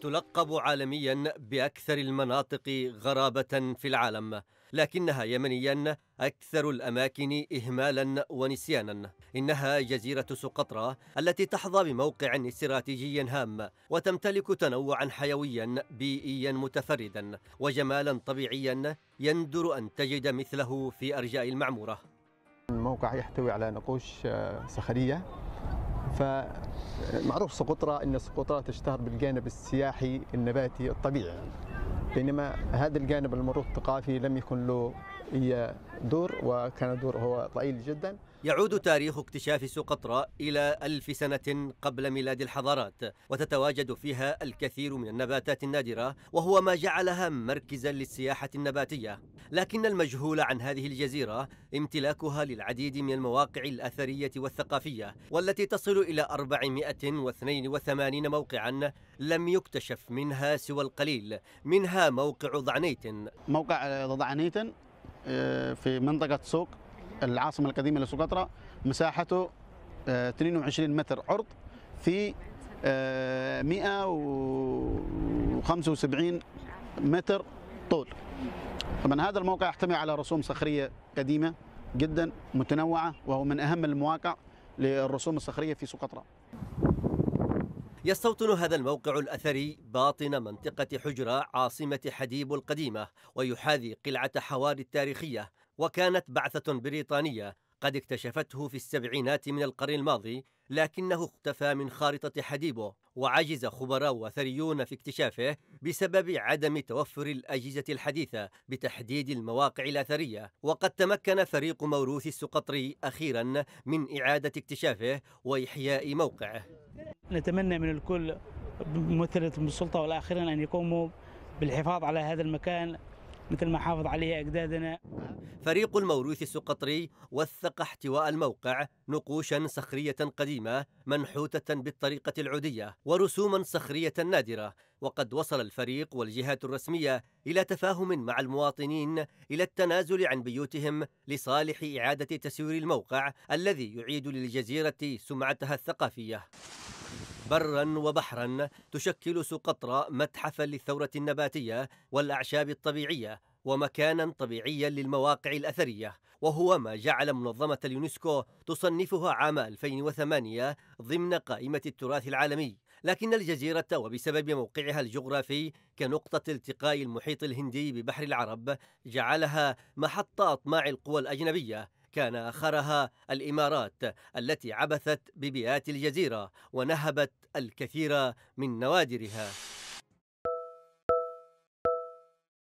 تلقب عالميا باكثر المناطق غرابه في العالم لكنها يمنيا اكثر الاماكن اهمالا ونسيانا انها جزيره سقطرى التي تحظى بموقع استراتيجي هام وتمتلك تنوعا حيويا بيئيا متفردا وجمالا طبيعيا يندر ان تجد مثله في ارجاء المعموره الموقع يحتوي على نقوش آه، صخريه فمعروف سقطرى ان سقطرى تشتهر بالجانب السياحي النباتي الطبيعي بينما هذا الجانب المرور الثقافي لم يكن له دور وكان دور هو ضئيل جدا يعود تاريخ اكتشاف سقطرى إلى ألف سنة قبل ميلاد الحضارات وتتواجد فيها الكثير من النباتات النادرة وهو ما جعلها مركزا للسياحة النباتية لكن المجهول عن هذه الجزيرة امتلاكها للعديد من المواقع الأثرية والثقافية والتي تصل إلى 482 موقعا لم يكتشف منها سوى القليل منها موقع ضعنيتن موقع ضعنيتن آه، في منطقة سوق العاصمة القديمة لسقطرى مساحته 22 آه، متر عرض في 175 آه، متر طول طبعا هذا الموقع يحتوي على رسوم صخرية قديمة جدا متنوعة وهو من أهم المواقع للرسوم الصخرية في سقطرى يستوطن هذا الموقع الأثري باطن منطقة حجرة عاصمة حديب القديمة ويحاذي قلعة حوار التاريخية وكانت بعثة بريطانية قد اكتشفته في السبعينات من القرن الماضي لكنه اختفى من خارطة حديبو وعجز خبراء وثريون في اكتشافه بسبب عدم توفر الأجهزة الحديثة بتحديد المواقع الأثرية وقد تمكن فريق موروث السقطري أخيرا من إعادة اكتشافه وإحياء موقعه نتمنى من الكل ممثلة السلطة والآخرين أن يقوموا بالحفاظ على هذا المكان مثل ما حافظ عليها أجدادنا فريق الموروث السقطري وثق احتواء الموقع نقوشا صخرية قديمة منحوتة بالطريقة العودية ورسوما صخرية نادرة وقد وصل الفريق والجهات الرسمية إلى تفاهم مع المواطنين إلى التنازل عن بيوتهم لصالح إعادة تسوير الموقع الذي يعيد للجزيرة سمعتها الثقافية برا وبحرا تشكل سقطرى متحفا للثورة النباتية والأعشاب الطبيعية ومكانا طبيعيا للمواقع الأثرية وهو ما جعل منظمة اليونسكو تصنفها عام 2008 ضمن قائمة التراث العالمي لكن الجزيرة وبسبب موقعها الجغرافي كنقطة التقاء المحيط الهندي ببحر العرب جعلها محط أطماع القوى الأجنبية كان آخرها الإمارات التي عبثت ببيئات الجزيرة ونهبت الكثير من نوادرها